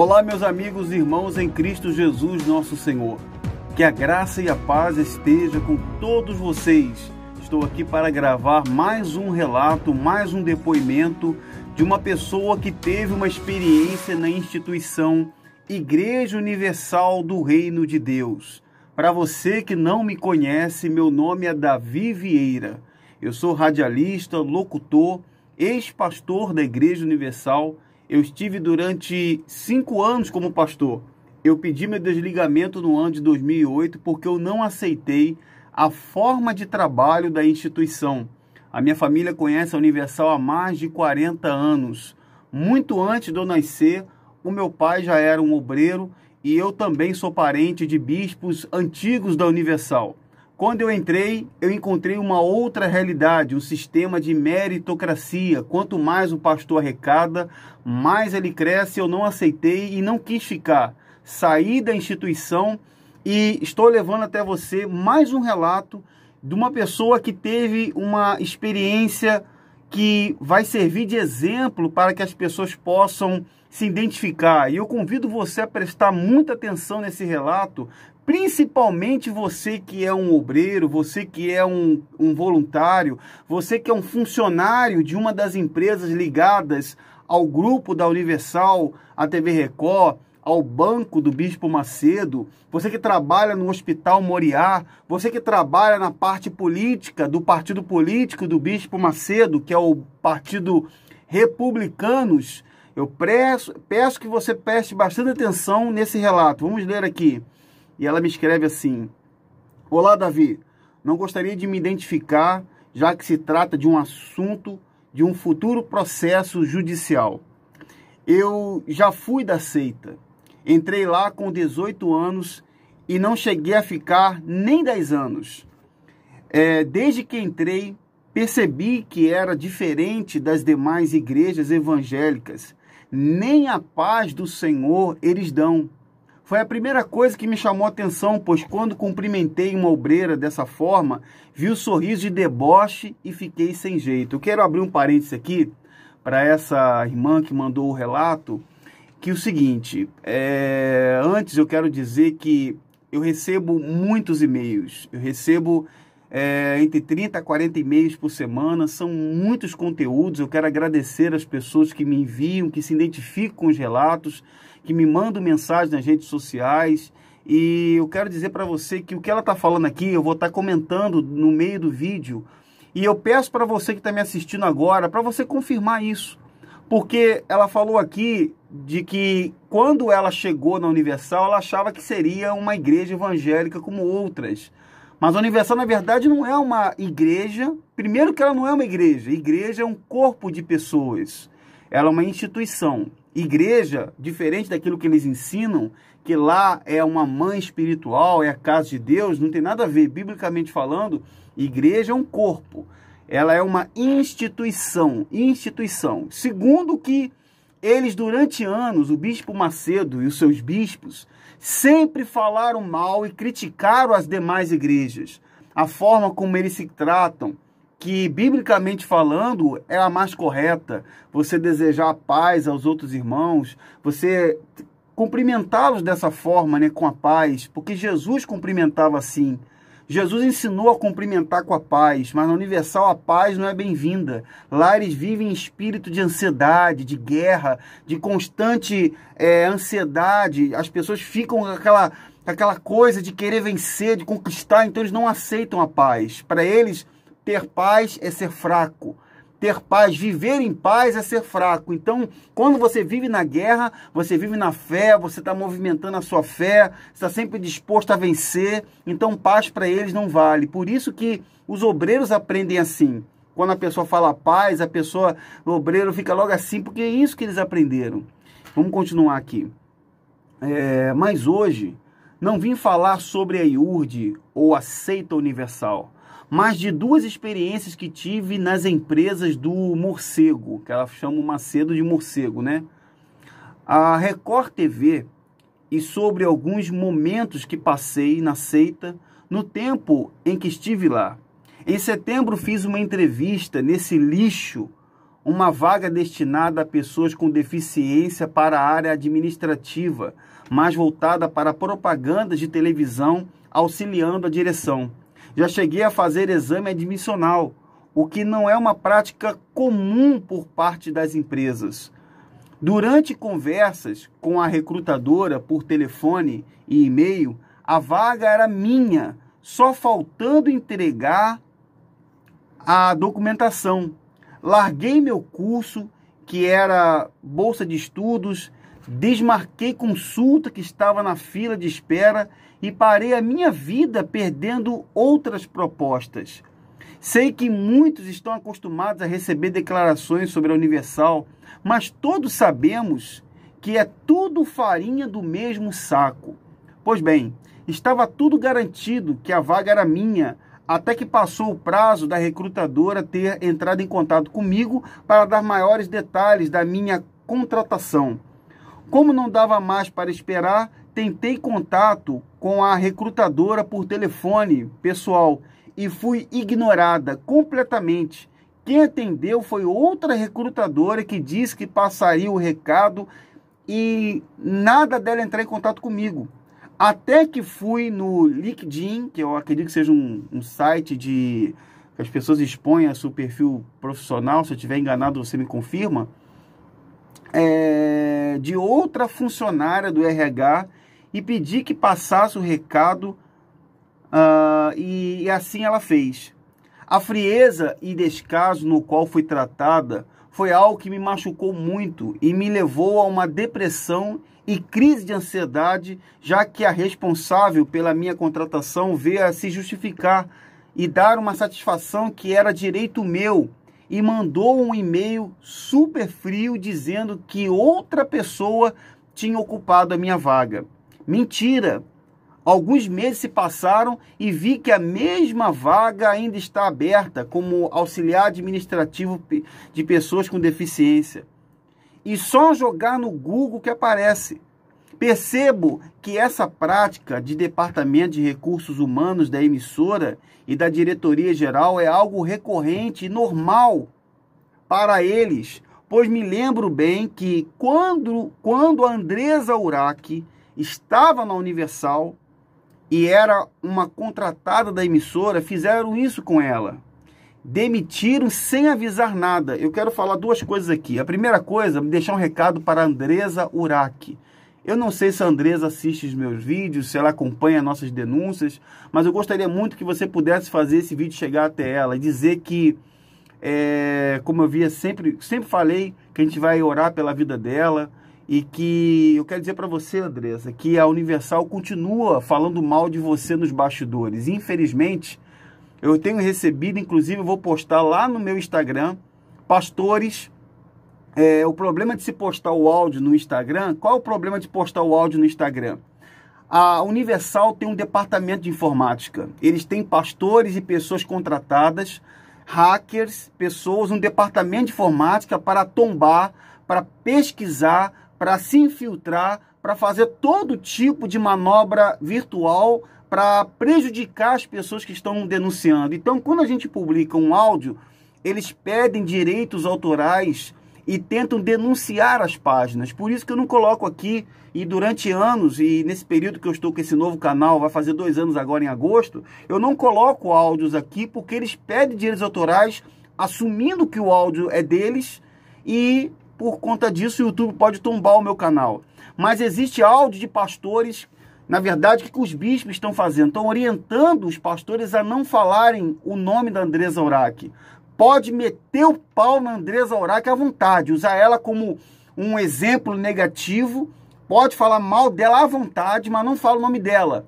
Olá, meus amigos e irmãos em Cristo Jesus, nosso Senhor. Que a graça e a paz esteja com todos vocês. Estou aqui para gravar mais um relato, mais um depoimento de uma pessoa que teve uma experiência na instituição Igreja Universal do Reino de Deus. Para você que não me conhece, meu nome é Davi Vieira. Eu sou radialista, locutor, ex-pastor da Igreja Universal eu estive durante cinco anos como pastor. Eu pedi meu desligamento no ano de 2008 porque eu não aceitei a forma de trabalho da instituição. A minha família conhece a Universal há mais de 40 anos. Muito antes de eu nascer, o meu pai já era um obreiro e eu também sou parente de bispos antigos da Universal. Quando eu entrei, eu encontrei uma outra realidade, um sistema de meritocracia. Quanto mais o pastor arrecada, mais ele cresce. Eu não aceitei e não quis ficar. Saí da instituição e estou levando até você mais um relato de uma pessoa que teve uma experiência que vai servir de exemplo para que as pessoas possam se identificar. E eu convido você a prestar muita atenção nesse relato Principalmente você que é um obreiro, você que é um, um voluntário, você que é um funcionário de uma das empresas ligadas ao grupo da Universal, à TV Record, ao banco do Bispo Macedo, você que trabalha no Hospital Moriá, você que trabalha na parte política do partido político do Bispo Macedo, que é o Partido Republicanos, eu peço, peço que você preste bastante atenção nesse relato. Vamos ler aqui e ela me escreve assim: Olá, Davi. Não gostaria de me identificar, já que se trata de um assunto de um futuro processo judicial. Eu já fui da seita. Entrei lá com 18 anos e não cheguei a ficar nem 10 anos. É, desde que entrei, percebi que era diferente das demais igrejas evangélicas. Nem a paz do Senhor eles dão. Foi a primeira coisa que me chamou a atenção, pois quando cumprimentei uma obreira dessa forma, vi o sorriso de deboche e fiquei sem jeito. Eu quero abrir um parênteses aqui para essa irmã que mandou o relato, que é o seguinte, é... antes eu quero dizer que eu recebo muitos e-mails, eu recebo é, entre 30 a 40 e-mails por semana, são muitos conteúdos. Eu quero agradecer as pessoas que me enviam, que se identificam com os relatos, que me mandam mensagens nas redes sociais. E eu quero dizer para você que o que ela está falando aqui, eu vou estar tá comentando no meio do vídeo. E eu peço para você que está me assistindo agora, para você confirmar isso. Porque ela falou aqui de que quando ela chegou na Universal, ela achava que seria uma igreja evangélica como outras. Mas a Universal, na verdade, não é uma igreja. Primeiro, que ela não é uma igreja. Igreja é um corpo de pessoas. Ela é uma instituição. Igreja, diferente daquilo que eles ensinam, que lá é uma mãe espiritual, é a casa de Deus, não tem nada a ver. Biblicamente falando, igreja é um corpo. Ela é uma instituição. Instituição. Segundo, que eles, durante anos, o bispo Macedo e os seus bispos, sempre falaram mal e criticaram as demais igrejas. A forma como eles se tratam, que biblicamente falando é a mais correta. Você desejar paz aos outros irmãos, você cumprimentá-los dessa forma, né, com a paz, porque Jesus cumprimentava assim. Jesus ensinou a cumprimentar com a paz, mas na universal a paz não é bem-vinda. Lá eles vivem em espírito de ansiedade, de guerra, de constante é, ansiedade. As pessoas ficam com aquela, aquela coisa de querer vencer, de conquistar, então eles não aceitam a paz. Para eles, ter paz é ser fraco ter paz, viver em paz é ser fraco. Então, quando você vive na guerra, você vive na fé, você está movimentando a sua fé, está sempre disposto a vencer. Então, paz para eles não vale. Por isso que os obreiros aprendem assim. Quando a pessoa fala paz, a pessoa, o obreiro fica logo assim, porque é isso que eles aprenderam. Vamos continuar aqui. É, mas hoje, não vim falar sobre a IURD ou a seita universal mas de duas experiências que tive nas empresas do morcego, que ela chama o Macedo de morcego, né? A Record TV e sobre alguns momentos que passei na seita no tempo em que estive lá. Em setembro fiz uma entrevista nesse lixo, uma vaga destinada a pessoas com deficiência para a área administrativa, mais voltada para propaganda de televisão, auxiliando a direção. Já cheguei a fazer exame admissional, o que não é uma prática comum por parte das empresas. Durante conversas com a recrutadora por telefone e e-mail, a vaga era minha, só faltando entregar a documentação. Larguei meu curso, que era bolsa de estudos, Desmarquei consulta que estava na fila de espera e parei a minha vida perdendo outras propostas. Sei que muitos estão acostumados a receber declarações sobre a Universal, mas todos sabemos que é tudo farinha do mesmo saco. Pois bem, estava tudo garantido que a vaga era minha, até que passou o prazo da recrutadora ter entrado em contato comigo para dar maiores detalhes da minha contratação. Como não dava mais para esperar, tentei contato com a recrutadora por telefone pessoal e fui ignorada completamente. Quem atendeu foi outra recrutadora que disse que passaria o recado e nada dela entrar em contato comigo. Até que fui no LinkedIn, que eu acredito que seja um, um site de que as pessoas expõem a seu perfil profissional. Se eu estiver enganado, você me confirma é, de outra funcionária do RH e pedi que passasse o recado uh, e, e assim ela fez. A frieza e descaso no qual fui tratada foi algo que me machucou muito e me levou a uma depressão e crise de ansiedade, já que a responsável pela minha contratação veio a se justificar e dar uma satisfação que era direito meu e mandou um e-mail super frio dizendo que outra pessoa tinha ocupado a minha vaga. Mentira! Alguns meses se passaram e vi que a mesma vaga ainda está aberta como auxiliar administrativo de pessoas com deficiência. E só jogar no Google que aparece. Percebo que essa prática de Departamento de Recursos Humanos da emissora e da diretoria geral é algo recorrente e normal para eles, pois me lembro bem que quando, quando a Andresa Uraki estava na Universal e era uma contratada da emissora, fizeram isso com ela. Demitiram sem avisar nada. Eu quero falar duas coisas aqui. A primeira coisa, deixar um recado para a Andresa Uraki. Eu não sei se a Andresa assiste os meus vídeos, se ela acompanha nossas denúncias, mas eu gostaria muito que você pudesse fazer esse vídeo chegar até ela e dizer que, é, como eu via sempre, sempre falei, que a gente vai orar pela vida dela e que eu quero dizer para você, Andresa, que a Universal continua falando mal de você nos bastidores. Infelizmente, eu tenho recebido, inclusive eu vou postar lá no meu Instagram, pastores é, o problema de se postar o áudio no Instagram, qual é o problema de postar o áudio no Instagram? A Universal tem um departamento de informática. Eles têm pastores e pessoas contratadas, hackers, pessoas, um departamento de informática para tombar, para pesquisar, para se infiltrar, para fazer todo tipo de manobra virtual para prejudicar as pessoas que estão denunciando. Então, quando a gente publica um áudio, eles pedem direitos autorais e tentam denunciar as páginas. Por isso que eu não coloco aqui, e durante anos, e nesse período que eu estou com esse novo canal, vai fazer dois anos agora em agosto, eu não coloco áudios aqui porque eles pedem direitos autorais, assumindo que o áudio é deles, e por conta disso o YouTube pode tombar o meu canal. Mas existe áudio de pastores na verdade, o que os bispos estão fazendo? Estão orientando os pastores a não falarem o nome da Andresa Orac pode meter o pau na Andresa Orac à vontade, usar ela como um exemplo negativo, pode falar mal dela à vontade, mas não fala o nome dela.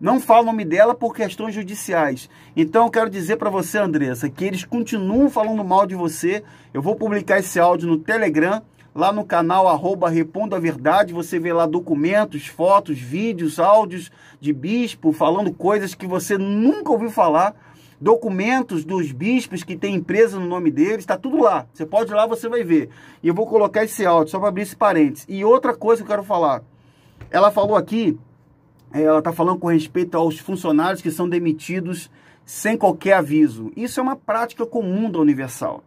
Não fala o nome dela por questões judiciais. Então eu quero dizer para você, Andressa, que eles continuam falando mal de você. Eu vou publicar esse áudio no Telegram, lá no canal arroba Repondo a Verdade. Você vê lá documentos, fotos, vídeos, áudios de bispo falando coisas que você nunca ouviu falar documentos dos bispos que tem empresa no nome deles, está tudo lá. Você pode ir lá, você vai ver. E eu vou colocar esse áudio só para abrir esse parênteses. E outra coisa que eu quero falar. Ela falou aqui, é, ela está falando com respeito aos funcionários que são demitidos sem qualquer aviso. Isso é uma prática comum da Universal.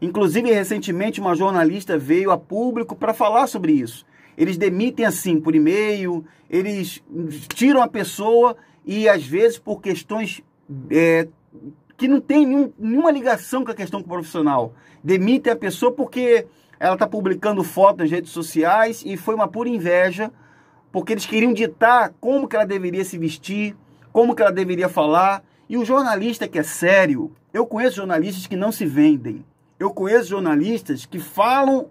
Inclusive, recentemente, uma jornalista veio a público para falar sobre isso. Eles demitem assim por e-mail, eles tiram a pessoa e às vezes por questões é, que não tem nenhum, nenhuma ligação com a questão profissional. Demitem a pessoa porque ela está publicando fotos nas redes sociais e foi uma pura inveja, porque eles queriam ditar como que ela deveria se vestir, como que ela deveria falar. E o jornalista que é sério, eu conheço jornalistas que não se vendem. Eu conheço jornalistas que falam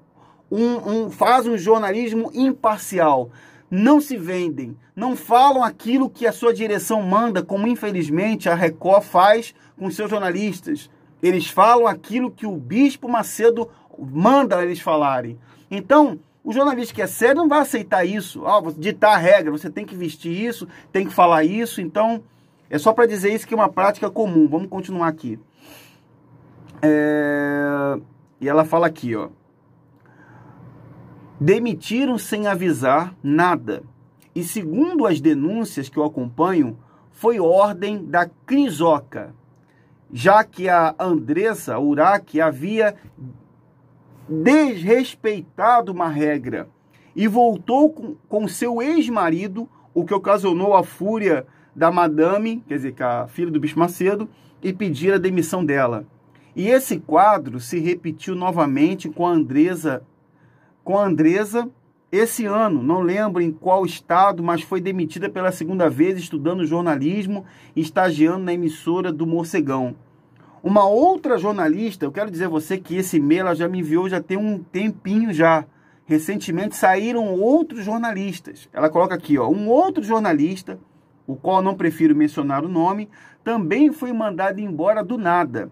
um, um fazem um jornalismo imparcial não se vendem, não falam aquilo que a sua direção manda, como infelizmente a Record faz com seus jornalistas. Eles falam aquilo que o bispo Macedo manda eles falarem. Então, o jornalista que é sério não vai aceitar isso. Ah, ditar a regra, você tem que vestir isso, tem que falar isso. Então, é só para dizer isso que é uma prática comum. Vamos continuar aqui. É... E ela fala aqui, ó demitiram sem avisar nada. E segundo as denúncias que eu acompanho, foi ordem da Crisoca, já que a Andressa Urac havia desrespeitado uma regra e voltou com, com seu ex-marido, o que ocasionou a fúria da madame, quer dizer, que a filha do bicho Macedo, e pedir a demissão dela. E esse quadro se repetiu novamente com a Andresa com a Andresa esse ano, não lembro em qual estado, mas foi demitida pela segunda vez estudando jornalismo e estagiando na emissora do Morcegão. Uma outra jornalista, eu quero dizer a você que esse e-mail ela já me enviou já tem um tempinho já. Recentemente saíram outros jornalistas. Ela coloca aqui, ó, um outro jornalista, o qual não prefiro mencionar o nome, também foi mandado embora do nada,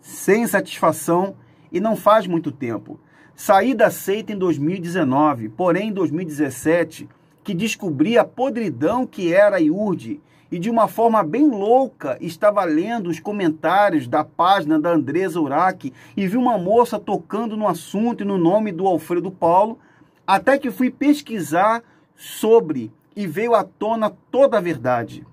sem satisfação e não faz muito tempo. Saí da seita em 2019, porém em 2017, que descobri a podridão que era a IURD e de uma forma bem louca estava lendo os comentários da página da Andresa Uraki e vi uma moça tocando no assunto e no nome do Alfredo Paulo, até que fui pesquisar sobre e veio à tona toda a verdade.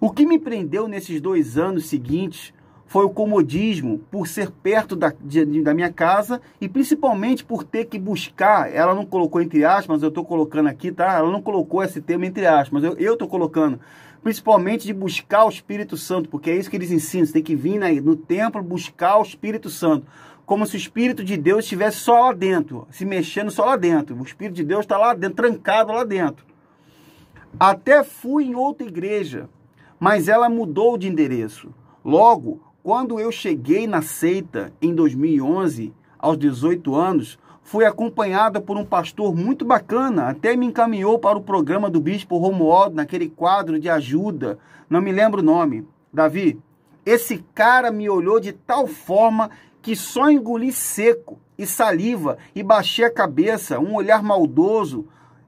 O que me prendeu nesses dois anos seguintes foi o comodismo por ser perto da, de, da minha casa e principalmente por ter que buscar. Ela não colocou entre aspas, eu estou colocando aqui, tá? Ela não colocou esse tema entre aspas, eu estou colocando. Principalmente de buscar o Espírito Santo, porque é isso que eles ensinam. Você tem que vir no templo buscar o Espírito Santo. Como se o Espírito de Deus estivesse só lá dentro, se mexendo só lá dentro. O Espírito de Deus está lá dentro, trancado lá dentro. Até fui em outra igreja, mas ela mudou de endereço. Logo, quando eu cheguei na seita em 2011, aos 18 anos, fui acompanhada por um pastor muito bacana, até me encaminhou para o programa do bispo Romualdo, naquele quadro de ajuda, não me lembro o nome. Davi, esse cara me olhou de tal forma que só engoli seco e saliva e baixei a cabeça, um olhar maldoso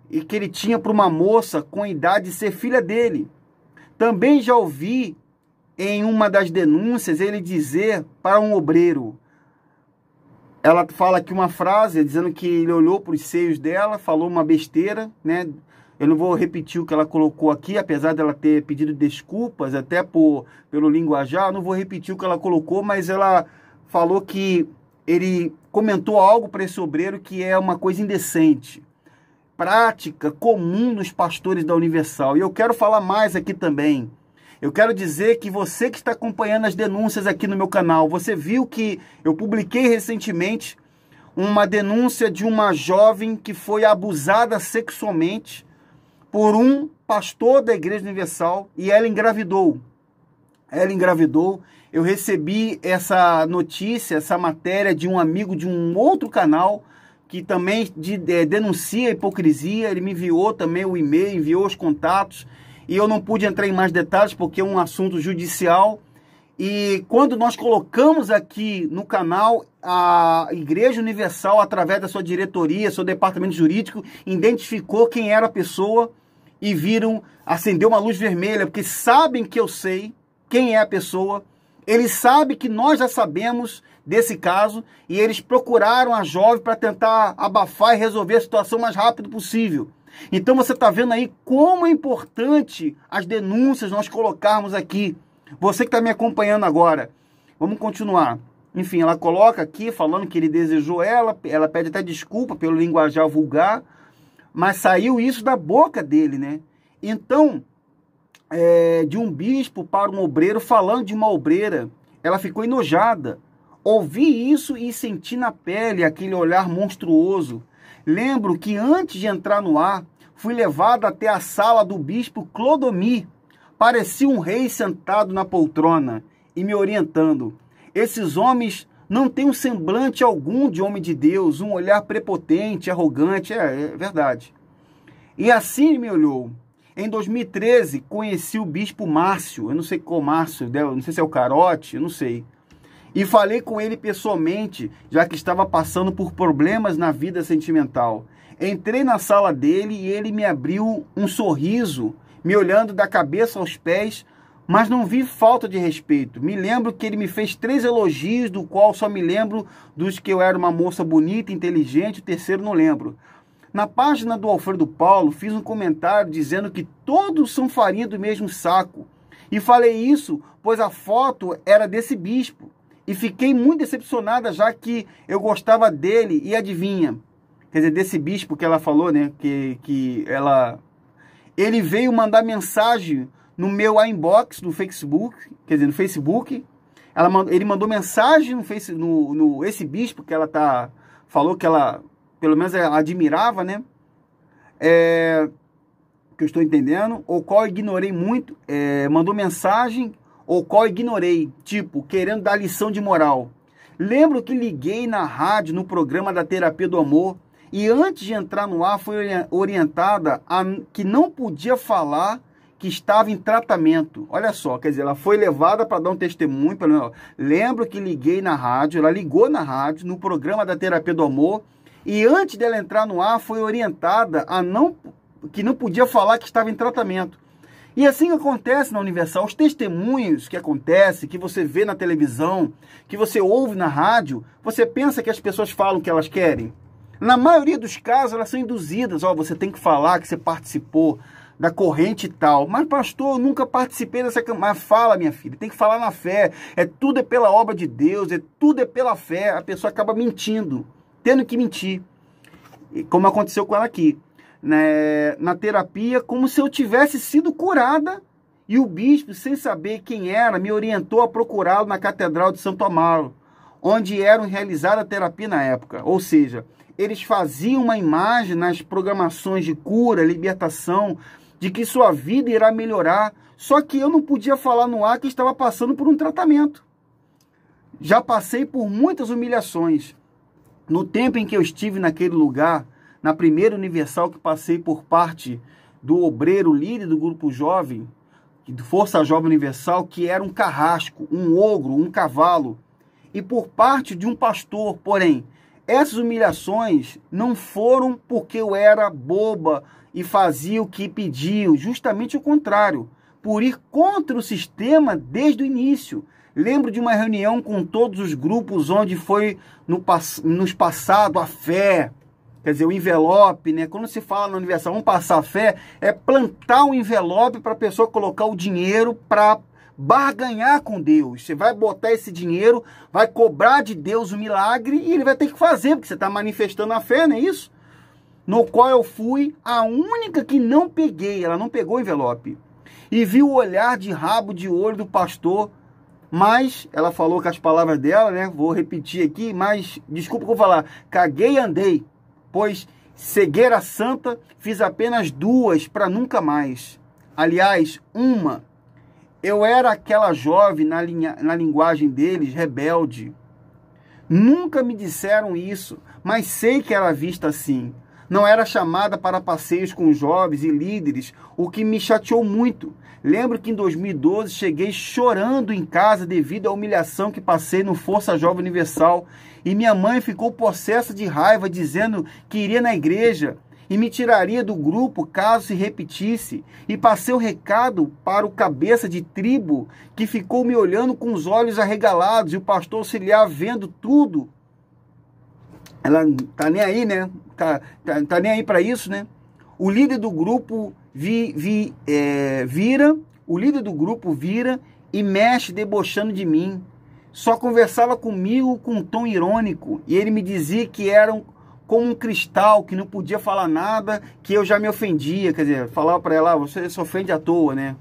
e que ele tinha para uma moça com idade de ser filha dele. Também já ouvi em uma das denúncias, ele dizer para um obreiro. Ela fala aqui uma frase dizendo que ele olhou para os seios dela, falou uma besteira, né? Eu não vou repetir o que ela colocou aqui, apesar dela ter pedido desculpas até por, pelo linguajar, não vou repetir o que ela colocou, mas ela falou que ele comentou algo para esse obreiro que é uma coisa indecente. Prática comum dos pastores da Universal. E eu quero falar mais aqui também eu quero dizer que você que está acompanhando as denúncias aqui no meu canal, você viu que eu publiquei recentemente uma denúncia de uma jovem que foi abusada sexualmente por um pastor da Igreja Universal e ela engravidou. Ela engravidou. Eu recebi essa notícia, essa matéria de um amigo de um outro canal que também de, de, é, denuncia a hipocrisia. Ele me enviou também o e-mail, enviou os contatos e eu não pude entrar em mais detalhes porque é um assunto judicial. E quando nós colocamos aqui no canal, a Igreja Universal, através da sua diretoria, seu departamento jurídico, identificou quem era a pessoa e viram acender uma luz vermelha, porque sabem que eu sei quem é a pessoa, eles sabem que nós já sabemos desse caso e eles procuraram a jovem para tentar abafar e resolver a situação o mais rápido possível. Então você está vendo aí como é importante as denúncias nós colocarmos aqui. Você que está me acompanhando agora, vamos continuar. Enfim, ela coloca aqui falando que ele desejou ela, ela pede até desculpa pelo linguajar vulgar, mas saiu isso da boca dele, né? Então, é, de um bispo para um obreiro falando de uma obreira, ela ficou enojada. Ouvi isso e senti na pele aquele olhar monstruoso Lembro que antes de entrar no ar, fui levado até a sala do bispo Clodomir. Parecia um rei sentado na poltrona e me orientando. Esses homens não têm um semblante algum de homem de Deus, um olhar prepotente, arrogante, é, é verdade. E assim me olhou. Em 2013, conheci o bispo Márcio, eu não sei qual Márcio, né? não sei se é o Carote, eu não sei. E falei com ele pessoalmente, já que estava passando por problemas na vida sentimental. Entrei na sala dele e ele me abriu um sorriso, me olhando da cabeça aos pés, mas não vi falta de respeito. Me lembro que ele me fez três elogios, do qual só me lembro dos que eu era uma moça bonita, inteligente, o terceiro não lembro. Na página do Alfredo Paulo, fiz um comentário dizendo que todos são farinha do mesmo saco. E falei isso, pois a foto era desse bispo e fiquei muito decepcionada, já que eu gostava dele e adivinha. Quer dizer, desse bispo que ela falou, né? Que, que ela. Ele veio mandar mensagem no meu inbox do Facebook, quer dizer, no Facebook. Ela mandou, ele mandou mensagem no Face no, no, esse bispo que ela tá falou que ela, pelo menos ela admirava, né? É, que eu estou entendendo, ou qual eu ignorei muito, é, mandou mensagem ou qual ignorei, tipo, querendo dar lição de moral. Lembro que liguei na rádio no programa da Terapia do Amor e antes de entrar no ar foi orientada a que não podia falar que estava em tratamento. Olha só, quer dizer, ela foi levada para dar um testemunho. Pelo... Lembro que liguei na rádio, ela ligou na rádio, no programa da Terapia do Amor, e antes dela entrar no ar foi orientada a não que não podia falar que estava em tratamento. E assim acontece na Universal. Os testemunhos que acontece, que você vê na televisão, que você ouve na rádio, você pensa que as pessoas falam o que elas querem. Na maioria dos casos, elas são induzidas. Ó, oh, você tem que falar que você participou da corrente tal. Mas, pastor, eu nunca participei dessa campanha. Fala, minha filha, tem que falar na fé. É tudo é pela obra de Deus, é tudo é pela fé. A pessoa acaba mentindo, tendo que mentir. E como aconteceu com ela aqui né, na terapia como se eu tivesse sido curada e o bispo, sem saber quem era, me orientou a procurá-lo na Catedral de Santo Amaro, onde eram realizada a terapia na época. Ou seja, eles faziam uma imagem nas programações de cura, libertação, de que sua vida irá melhorar. Só que eu não podia falar no ar que estava passando por um tratamento. Já passei por muitas humilhações. No tempo em que eu estive naquele lugar, na primeira universal que passei por parte do obreiro líder do grupo jovem, Força Jovem Universal, que era um carrasco, um ogro, um cavalo, e por parte de um pastor. Porém, essas humilhações não foram porque eu era boba e fazia o que pediam, justamente o contrário, por ir contra o sistema desde o início. Lembro de uma reunião com todos os grupos onde foi no, nos passado a fé, quer dizer, o envelope, né? Quando se fala na universal, vamos passar fé, é plantar um envelope para a pessoa colocar o dinheiro para barganhar com Deus. Você vai botar esse dinheiro, vai cobrar de Deus o milagre e ele vai ter que fazer, porque você está manifestando a fé, não é isso? No qual eu fui a única que não peguei, ela não pegou o envelope. E vi o olhar de rabo de olho do pastor, mas ela falou com as palavras dela, né? Vou repetir aqui, mas desculpa que eu vou falar, caguei e andei pois cegueira santa fiz apenas duas para nunca mais. Aliás, uma. Eu era aquela jovem, na, linha, na linguagem deles, rebelde. Nunca me disseram isso, mas sei que era vista assim. Não era chamada para passeios com jovens e líderes, o que me chateou muito. Lembro que em 2012 cheguei chorando em casa devido à humilhação que passei no Força Jovem Universal e minha mãe ficou possessa de raiva dizendo que iria na igreja e me tiraria do grupo caso se repetisse, e passei o recado para o cabeça de tribo, que ficou me olhando com os olhos arregalados, e o pastor auxiliar vendo tudo, ela não tá nem aí, né? Tá, tá, tá nem aí para isso, né? O líder do grupo vi, vi, é, vira, o líder do grupo vira e mexe debochando de mim. Só conversava comigo com um tom irônico e ele me dizia que era um, como um cristal, que não podia falar nada, que eu já me ofendia. Quer dizer, falava para ela, ah, você se ofende à toa, né?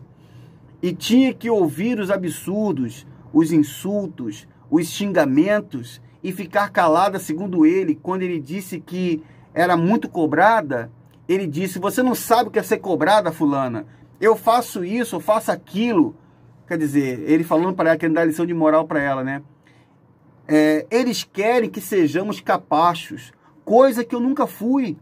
E tinha que ouvir os absurdos, os insultos, os xingamentos e ficar calada, segundo ele, quando ele disse que era muito cobrada, ele disse: Você não sabe o que é ser cobrada, Fulana. Eu faço isso, eu faço aquilo. Quer dizer, ele falando para ela, querendo dar lição de moral para ela, né? É, eles querem que sejamos capachos, coisa que eu nunca fui.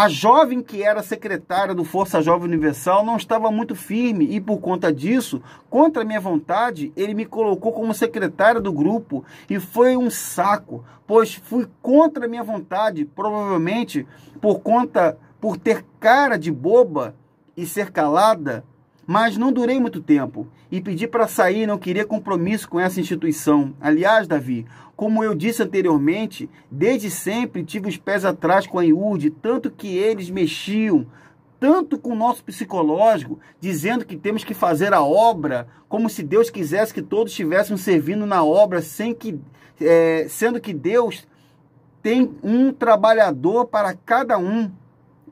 A jovem que era secretária do Força Jovem Universal não estava muito firme e, por conta disso, contra minha vontade, ele me colocou como secretária do grupo e foi um saco, pois fui contra minha vontade, provavelmente por conta por ter cara de boba e ser calada mas não durei muito tempo e pedi para sair, não queria compromisso com essa instituição. Aliás, Davi, como eu disse anteriormente, desde sempre tive os pés atrás com a IURD, tanto que eles mexiam tanto com o nosso psicológico, dizendo que temos que fazer a obra, como se Deus quisesse que todos estivessem servindo na obra, sem que, é, sendo que Deus tem um trabalhador para cada um,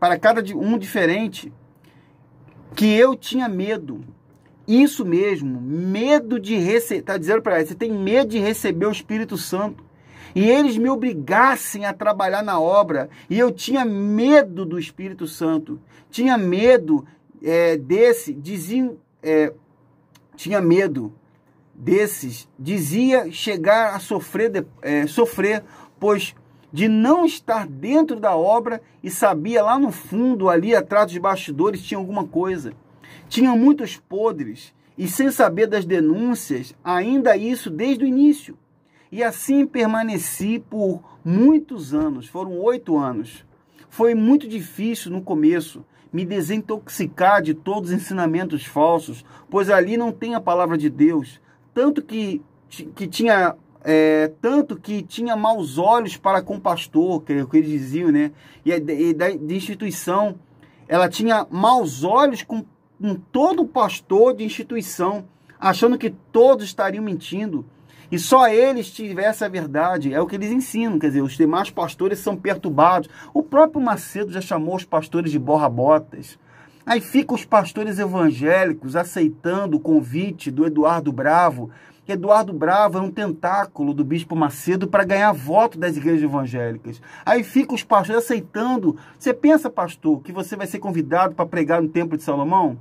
para cada um diferente que eu tinha medo. Isso mesmo, medo de receber. Está dizendo para ela, você tem medo de receber o Espírito Santo. E eles me obrigassem a trabalhar na obra. E eu tinha medo do Espírito Santo. Tinha medo é, desse, dizia é, tinha medo desses, dizia chegar a sofrer, de, é, sofrer, pois de não estar dentro da obra e sabia lá no fundo, ali atrás dos bastidores, tinha alguma coisa. Tinha muitos podres e sem saber das denúncias, ainda isso desde o início. E assim permaneci por muitos anos, foram oito anos. Foi muito difícil no começo me desintoxicar de todos os ensinamentos falsos, pois ali não tem a palavra de Deus. Tanto que, que tinha é, tanto que tinha maus olhos para com o pastor, que é o que eles diziam, né? E, é e da, de instituição, ela tinha maus olhos com, com todo pastor de instituição, achando que todos estariam mentindo e só eles tivessem a verdade. É o que eles ensinam, quer dizer, os demais pastores são perturbados. O próprio Macedo já chamou os pastores de borrabotas. Aí ficam os pastores evangélicos aceitando o convite do Eduardo Bravo que Eduardo Bravo era é um tentáculo do Bispo Macedo para ganhar voto das igrejas evangélicas. Aí fica os pastores aceitando. Você pensa, pastor, que você vai ser convidado para pregar no Templo de Salomão?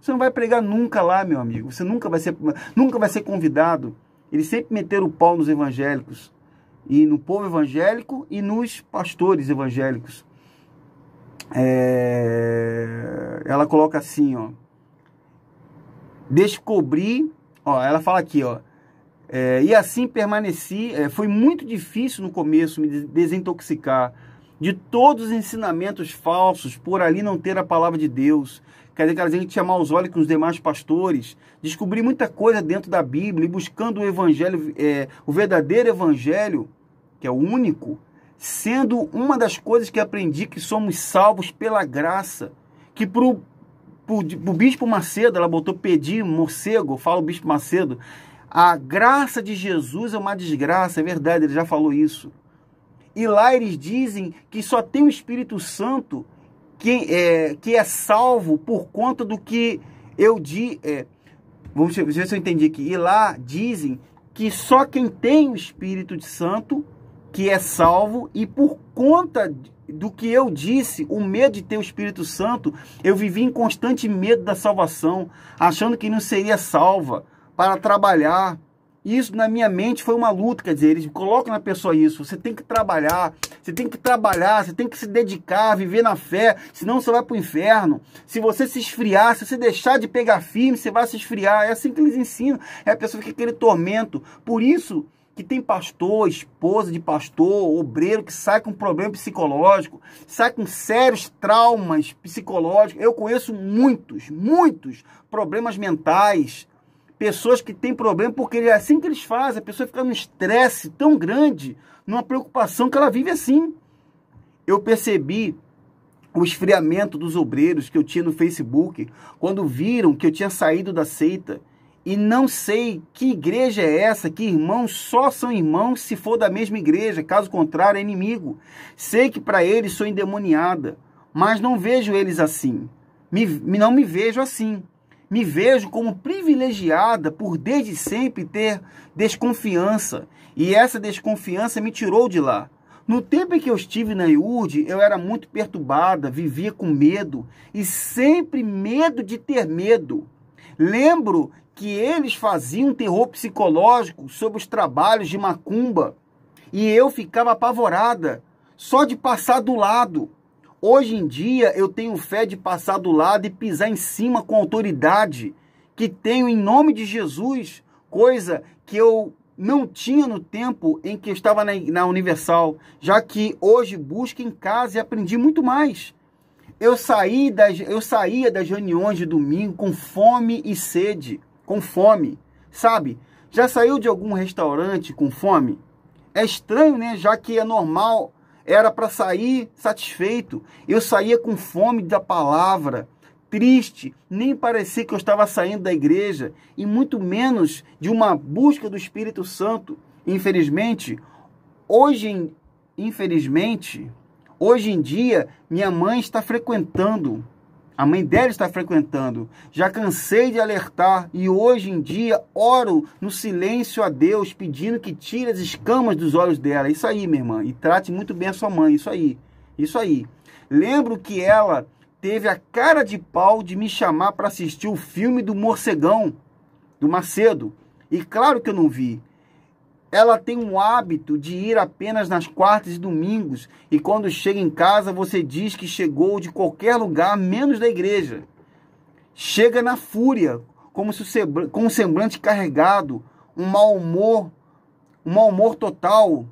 Você não vai pregar nunca lá, meu amigo. Você nunca vai ser, nunca vai ser convidado. Eles sempre meteram o pau nos evangélicos. E no povo evangélico e nos pastores evangélicos. É... Ela coloca assim, ó. Descobri, ó, ela fala aqui, ó. É, e assim permaneci. É, foi muito difícil no começo me desintoxicar de todos os ensinamentos falsos, por ali não ter a palavra de Deus. Quer dizer, a gente tinha maus olhos com os demais pastores, descobri muita coisa dentro da Bíblia e buscando o evangelho, é, o verdadeiro evangelho, que é o único, sendo uma das coisas que aprendi que somos salvos pela graça, que para o Bispo Macedo, ela botou pedir morcego, fala o Bispo Macedo, a graça de Jesus é uma desgraça, é verdade, ele já falou isso. E lá eles dizem que só tem o Espírito Santo que é, que é salvo por conta do que eu disse. É, vamos ver se eu entendi aqui. E lá dizem que só quem tem o Espírito de Santo que é salvo e por conta do que eu disse, o medo de ter o Espírito Santo, eu vivi em constante medo da salvação, achando que não seria salva para trabalhar. Isso na minha mente foi uma luta, quer dizer, eles colocam na pessoa isso, você tem que trabalhar, você tem que trabalhar, você tem que se dedicar, viver na fé, senão você vai para o inferno. Se você se esfriar, se você deixar de pegar firme, você vai se esfriar. É assim que eles ensinam, é a pessoa que aquele tormento. Por isso, que tem pastor, esposa de pastor, obreiro que sai com problema psicológico, sai com sérios traumas psicológicos. Eu conheço muitos, muitos problemas mentais, pessoas que têm problema, porque é assim que eles fazem, a pessoa fica num estresse tão grande, numa preocupação que ela vive assim. Eu percebi o esfriamento dos obreiros que eu tinha no Facebook, quando viram que eu tinha saído da seita, e não sei que igreja é essa, que irmãos só são irmãos se for da mesma igreja, caso contrário é inimigo. Sei que para eles sou endemoniada, mas não vejo eles assim. Me, não me vejo assim. Me vejo como privilegiada por desde sempre ter desconfiança, e essa desconfiança me tirou de lá. No tempo em que eu estive na IURD, eu era muito perturbada, vivia com medo, e sempre medo de ter medo. Lembro que eles faziam terror psicológico sobre os trabalhos de macumba, e eu ficava apavorada, só de passar do lado. Hoje em dia eu tenho fé de passar do lado e pisar em cima com autoridade que tenho em nome de Jesus, coisa que eu não tinha no tempo em que eu estava na, na Universal, já que hoje busco em casa e aprendi muito mais. Eu, saí das, eu saía das reuniões de domingo com fome e sede, com fome, sabe? Já saiu de algum restaurante com fome? É estranho, né? Já que é normal era para sair satisfeito. Eu saía com fome da palavra, triste, nem parecia que eu estava saindo da igreja e muito menos de uma busca do Espírito Santo. Infelizmente, hoje, infelizmente, hoje em dia, minha mãe está frequentando a mãe dela está frequentando. Já cansei de alertar e hoje em dia oro no silêncio a Deus, pedindo que tire as escamas dos olhos dela. Isso aí, minha irmã. E trate muito bem a sua mãe. Isso aí. Isso aí. Lembro que ela teve a cara de pau de me chamar para assistir o filme do morcegão do Macedo. E claro que eu não vi ela tem um hábito de ir apenas nas quartas e domingos, e quando chega em casa você diz que chegou de qualquer lugar menos da igreja. Chega na fúria, como se com um semblante carregado, um mau humor, um mau humor total,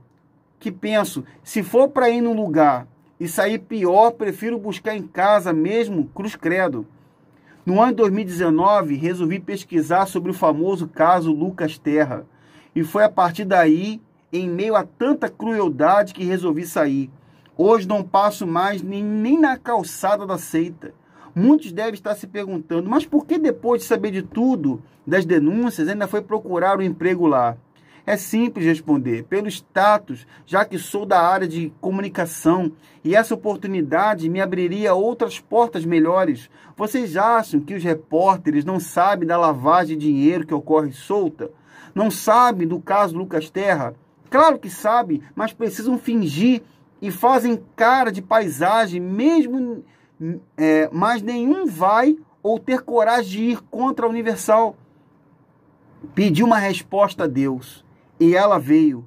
que penso, se for para ir num lugar e sair pior, prefiro buscar em casa mesmo, cruz credo. No ano de 2019, resolvi pesquisar sobre o famoso caso Lucas Terra e foi a partir daí, em meio a tanta crueldade, que resolvi sair. Hoje não passo mais nem, nem na calçada da seita. Muitos devem estar se perguntando, mas por que depois de saber de tudo, das denúncias, ainda foi procurar o um emprego lá? É simples responder, pelo status, já que sou da área de comunicação e essa oportunidade me abriria outras portas melhores. Vocês acham que os repórteres não sabem da lavagem de dinheiro que ocorre solta? Não sabe do caso do Lucas Terra? Claro que sabe, mas precisam fingir e fazem cara de paisagem, mesmo. É, mas nenhum vai ou ter coragem de ir contra a Universal. Pediu uma resposta a Deus e ela veio.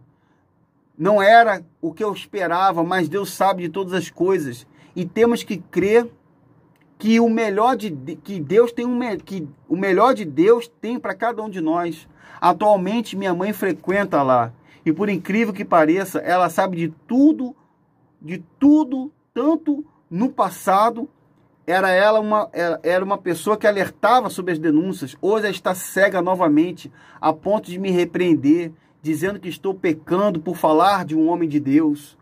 Não era o que eu esperava, mas Deus sabe de todas as coisas e temos que crer que o melhor de que Deus tem um que o melhor de Deus tem para cada um de nós. Atualmente minha mãe frequenta lá e por incrível que pareça, ela sabe de tudo, de tudo, tanto no passado era ela uma é, era uma pessoa que alertava sobre as denúncias. Hoje ela está cega novamente a ponto de me repreender, dizendo que estou pecando por falar de um homem de Deus.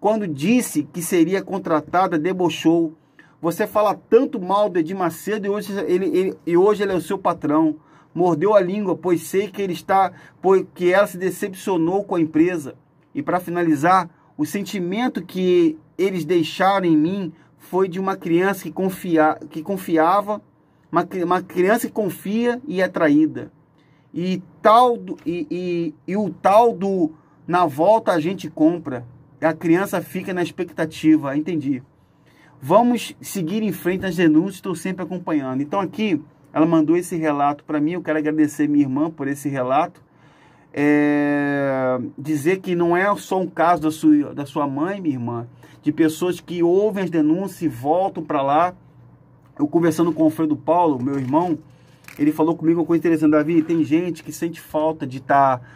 Quando disse que seria contratada, debochou você fala tanto mal de Edir Macedo e hoje ele, ele, e hoje ele é o seu patrão. Mordeu a língua, pois sei que ele está, pois que ela se decepcionou com a empresa. E para finalizar, o sentimento que eles deixaram em mim foi de uma criança que, confia, que confiava, uma, uma criança que confia e é traída. E, tal do, e, e, e o tal do na volta a gente compra. A criança fica na expectativa, entendi. Vamos seguir em frente nas denúncias, estou sempre acompanhando. Então aqui ela mandou esse relato para mim, eu quero agradecer minha irmã por esse relato. É, dizer que não é só um caso da sua, da sua mãe, minha irmã, de pessoas que ouvem as denúncias e voltam para lá. Eu conversando com o Fredo Paulo, meu irmão, ele falou comigo uma coisa interessante, Davi, tem gente que sente falta de estar, tá,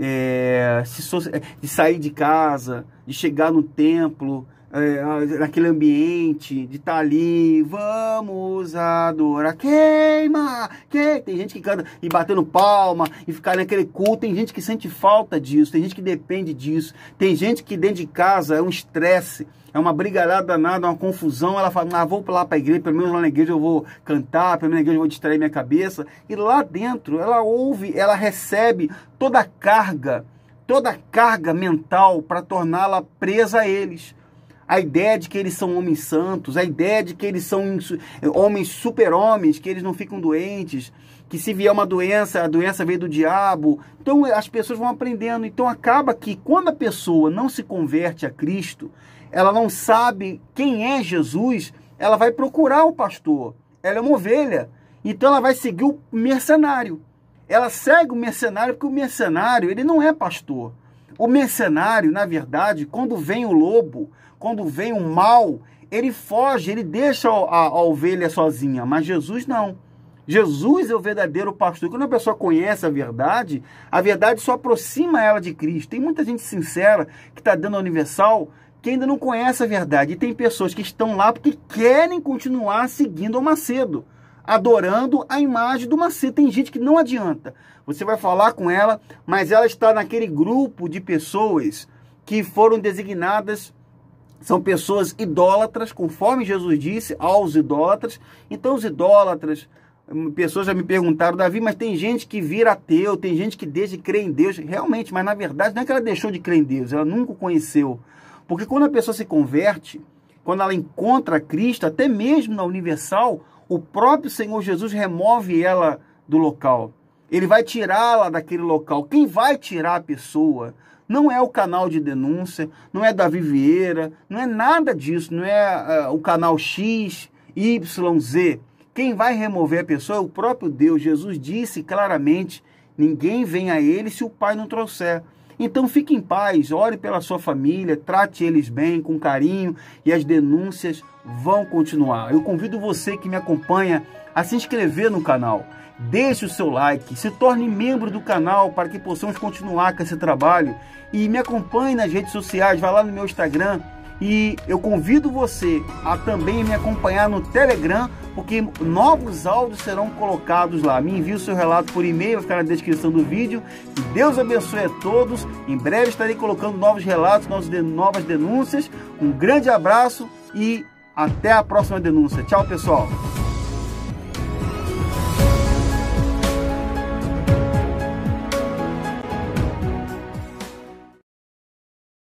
é, é, de sair de casa, de chegar no templo, é, ah, naquele ambiente, de estar tá ali, vamos adorar, queima, que tem gente que canta e batendo palma e ficar naquele culto, tem gente que sente falta disso, tem gente que depende disso, tem gente que dentro de casa é um estresse, é uma brigalhada danada, uma confusão, ela fala, ah, vou lá para a igreja, pelo menos lá na igreja eu vou cantar, pelo menos na igreja eu vou distrair minha cabeça, e lá dentro ela ouve, ela recebe toda a carga, toda a carga mental para torná-la presa a eles a ideia de que eles são homens santos, a ideia de que eles são homens super-homens, que eles não ficam doentes, que se vier uma doença, a doença vem do diabo. Então as pessoas vão aprendendo. Então acaba que quando a pessoa não se converte a Cristo, ela não sabe quem é Jesus, ela vai procurar o pastor. Ela é uma ovelha. Então ela vai seguir o mercenário. Ela segue o mercenário porque o mercenário, ele não é pastor. O mercenário, na verdade, quando vem o lobo, quando vem o mal, ele foge, ele deixa a, a ovelha sozinha, mas Jesus não. Jesus é o verdadeiro pastor. Quando a pessoa conhece a verdade, a verdade só aproxima ela de Cristo. Tem muita gente sincera que está dando a universal que ainda não conhece a verdade. E tem pessoas que estão lá porque querem continuar seguindo o Macedo adorando a imagem do macete. Tem gente que não adianta. Você vai falar com ela, mas ela está naquele grupo de pessoas que foram designadas são pessoas idólatras, conforme Jesus disse aos idólatras. Então os idólatras, pessoas já me perguntaram, Davi, mas tem gente que vira ateu, tem gente que deixa de crer em Deus. Realmente, mas na verdade não é que ela deixou de crer em Deus, ela nunca o conheceu. Porque quando a pessoa se converte, quando ela encontra Cristo, até mesmo na universal, o próprio Senhor Jesus remove ela do local. Ele vai tirá-la daquele local. Quem vai tirar a pessoa não é o canal de denúncia, não é Davi Vieira, não é nada disso, não é uh, o canal X, Y, Z. Quem vai remover a pessoa é o próprio Deus. Jesus disse claramente: ninguém vem a ele se o Pai não trouxer. Então fique em paz, ore pela sua família, trate eles bem, com carinho e as denúncias vão continuar. Eu convido você que me acompanha a se inscrever no canal. Deixe o seu like, se torne membro do canal para que possamos continuar com esse trabalho e me acompanhe nas redes sociais, vá lá no meu Instagram e eu convido você a também me acompanhar no Telegram, porque novos áudios serão colocados lá. Me envie o seu relato por e-mail, vai ficar na descrição do vídeo. Que Deus abençoe a todos. Em breve estarei colocando novos relatos, novas denúncias. Um grande abraço e até a próxima denúncia. Tchau, pessoal.